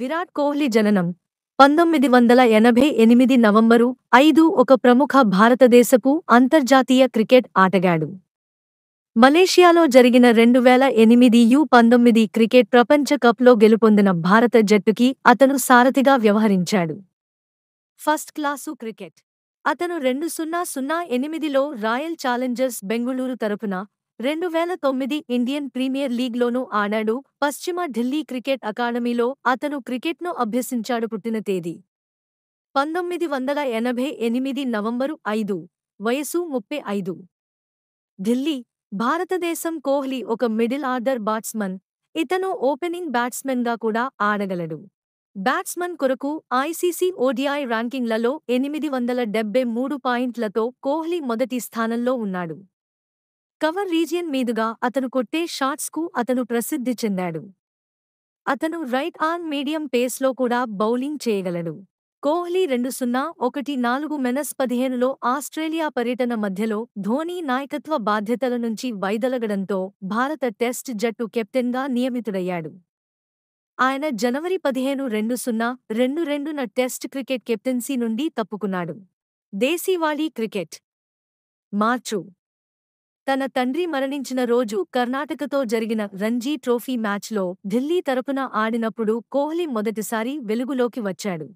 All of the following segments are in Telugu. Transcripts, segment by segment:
విరాట్ కోహ్లీ జననం పంతొమ్మిది వందల ఎనభై ఎనిమిది నవంబరు ఐదు ఒక ప్రముఖ భారతదేశపు అంతర్జాతీయ క్రికెట్ ఆటగాడు మలేషియాలో జరిగిన రెండు వేల ఎనిమిది యు పంతొమ్మిది క్రికెట్ ప్రపంచ కప్లో గెలుపొందిన భారత జట్టుకి అతను సారథిగా వ్యవహరించాడు ఫస్ట్ క్లాసు క్రికెట్ అతను రెండు సున్నా సున్నా ఎనిమిదిలో రాయల్ ఛాలెంజర్స్ బెంగుళూరు తరపున రెండు వేల తొమ్మిది ఇండియన్ ప్రీమియర్ లీగ్లోనూ ఆడాడు పశ్చిమ ఢిల్లీ క్రికెట్ అకాడమీలో అతను క్రికెట్ను అభ్యసించాడు పుట్టిన తేదీ పంతొమ్మిది వందల ఎనభై ఎనిమిది నవంబరు ఐదు వయసు ముప్పై ఐదు ఢిల్లీ భారతదేశం కోహ్లీ ఒక మిడిల్ ఆర్డర్ బ్యాట్స్మన్ ఇతను ఓపెనింగ్ బ్యాట్స్మెన్గా కూడా ఆడగలడు బ్యాట్స్మన్ కొరకు ఐసీసీ ఓడిఐ ర్యాంకింగ్లలో ఎనిమిది వందల డెబ్బై మూడు పాయింట్లతో కోహ్లీ మొదటి స్థానంలో ఉన్నాడు కవర్ రీజియన్ మీదుగా అతను కొట్టే షాట్స్కు అతను ప్రసిద్ధి చెందాడు అతను రైట్ ఆర్మ్ మీడియం పేస్లో కూడా బౌలింగ్ చేయగలడు కోహ్లీ రెండు సున్నా ఒకటి నాలుగు మెనస్ పదిహేనులో ఆస్ట్రేలియా పర్యటన మధ్యలో ధోనీ నాయకత్వ బాధ్యతల నుంచి వైదొలగడంతో భారత టెస్ట్ జట్టు కెప్టెన్గా నియమితుడయ్యాడు ఆయన జనవరి పదిహేను రెండు సున్నా రెండు రెండున టెస్ట్ క్రికెట్ కెప్టెన్సీ నుండి తప్పుకున్నాడు దేశీవాళీ క్రికెట్ మార్చు తన తండ్రి మరణించిన రోజు కర్ణాటకతో జరిగిన రంజీ ట్రోఫీ మ్యాచ్లో ఢిల్లీ తరపున ఆడినప్పుడు కోహ్లీ మొదటిసారి వెలుగులోకి వచ్చాడు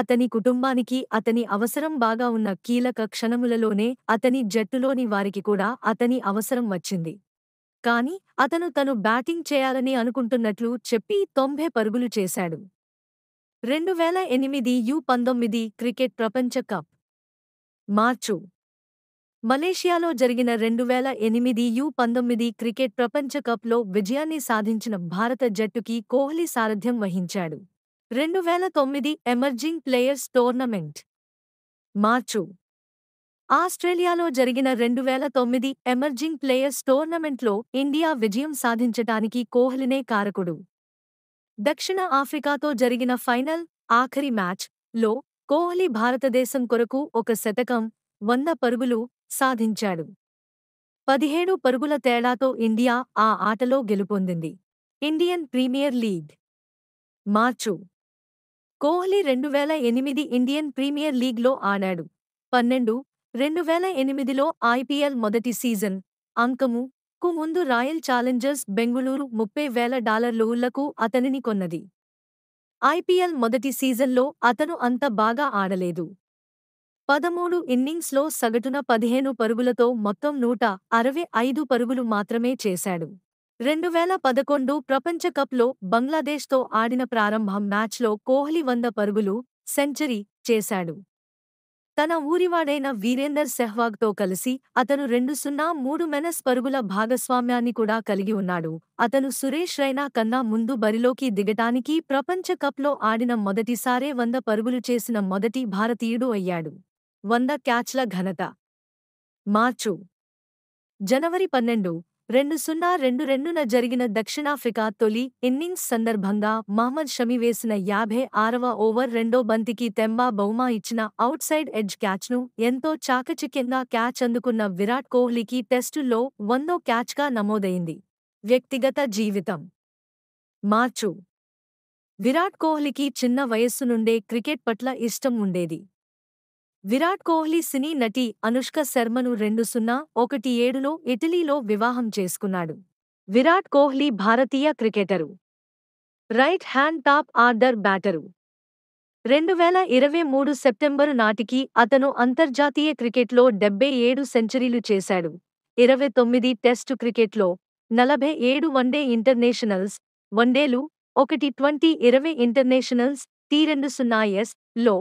అతని కుటుంబానికి అతని అవసరం బాగా ఉన్న కీలక క్షణములలోనే అతని జట్టులోని వారికి కూడా అతని అవసరం వచ్చింది కాని అతను తను బ్యాటింగ్ చేయాలని అనుకుంటున్నట్లు చెప్పి తొంభై పరుగులు చేశాడు రెండు వేల ఎనిమిది యు పంతొమ్మిది క్రికెట్ ప్రపంచ కప్ మార్చు మలేషియాలో జరిగిన రెండు వేల ఎనిమిది యు పంతొమ్మిది క్రికెట్ ప్రపంచ కప్లో విజయాన్ని సాధించిన భారత జట్టుకి కోహ్లీ సారథ్యం వహించాడు రెండు వేల తొమ్మిది ఎమర్జింగ్ ప్లేయర్స్ టోర్నమెంట్ మార్చు ఆస్ట్రేలియాలో జరిగిన రెండు వేల తొమ్మిది ఎమర్జింగ్ ప్లేయర్స్ టోర్నమెంట్లో ఇండియా విజయం సాధించటానికి కోహ్లీనే కారకుడు దక్షిణ ఆఫ్రికాతో జరిగిన ఫైనల్ ఆఖరి మ్యాచ్ లో కోహ్లీ భారతదేశం కొరకు ఒక శతకం వంద పరుగులు సాధించాడు పదిహేడు పరుగుల తేడాతో ఇండియా ఆ ఆటలో గెలుపొందింది Indian Premier League March Kohli రెండు వేల ఎనిమిది ఇండియన్ ప్రీమియర్ లీగ్లో ఆడాడు పన్నెండు రెండు వేల ఎనిమిదిలో ఐపీఎల్ మొదటి సీజన్ అంకము కు ముందు రాయల్ ఛాలెంజర్స్ బెంగుళూరు ముప్పై వేల డాలర్లకు అతనిని కొన్నది ఐపీఎల్ మొదటి సీజన్లో అతను అంత బాగా ఆడలేదు పదమూడు ఇన్నింగ్స్లో సగటున పదిహేను పరుగులతో మొత్తం నూట అరవై ఐదు పరుగులు మాత్రమే చేశాడు రెండు వేల పదకొండు ప్రపంచ కప్లో బంగ్లాదేశ్తో ఆడిన ప్రారంభం మ్యాచ్లో కోహ్లీ వంద పరుగులు సెంచరీ చేశాడు తన ఊరివాడైన వీరేందర్ సెహ్వాగ్తో కలిసి అతను రెండు సున్నా మూడు మెనస్ పరుగుల భాగస్వామ్యాన్ని కూడా కలిగి ఉన్నాడు అతను సురేష్ రైనా కన్నా ముందు బరిలోకి దిగటానికి ప్రపంచ కప్లో ఆడిన మొదటిసారే వంద పరుగులు చేసిన మొదటి భారతీయుడు అయ్యాడు వంద క్యాచ్ల ఘనత మార్చు జనవరి పన్నెండు రెండు సున్నా రెండు రెండున జరిగిన దక్షిణాఫ్రికా తొలి ఇన్నింగ్స్ సందర్భంగా మహ్మద్ షమి వేసిన యాభై ఆరవ ఓవర్ రెండో బంతికి తెంబా బౌమా ఇచ్చిన అవుట్సైడ్ ఎడ్జ్ క్యాచ్ను ఎంతో చాకచిక్యంగా క్యాచ్ అందుకున్న విరాట్ కోహ్లీకి టెస్టుల్లో వందో క్యాచ్గా నమోదైంది వ్యక్తిగత జీవితం మార్చు విరాట్ కోహ్లీకి చిన్న వయస్సు నుండే క్రికెట్ పట్ల ఇష్టం ఉండేది విరాట్ కోహ్లీ సినీ నటి అనుష్క శర్మను రెండు సున్నా ఒకటి ఏడులో ఇటలీలో వివాహం చేసుకున్నాడు విరాట్ కోహ్లీ భారతీయ cricketer right hand top order batter రెండు వేల ఇరవై మూడు సెప్టెంబరు నాటికి అతను అంతర్జాతీయ క్రికెట్లో డెబ్బై ఏడు సెంచరీలు చేశాడు ఇరవై తొమ్మిది టెస్టు క్రికెట్లో నలభై ఏడు వన్డే ఇంటర్నేషనల్స్ వన్డేలు ఒకటి ట్వంటీ ఇరవై ఇంటర్నేషనల్స్ టీ రెండు సున్నా ఎస్ లో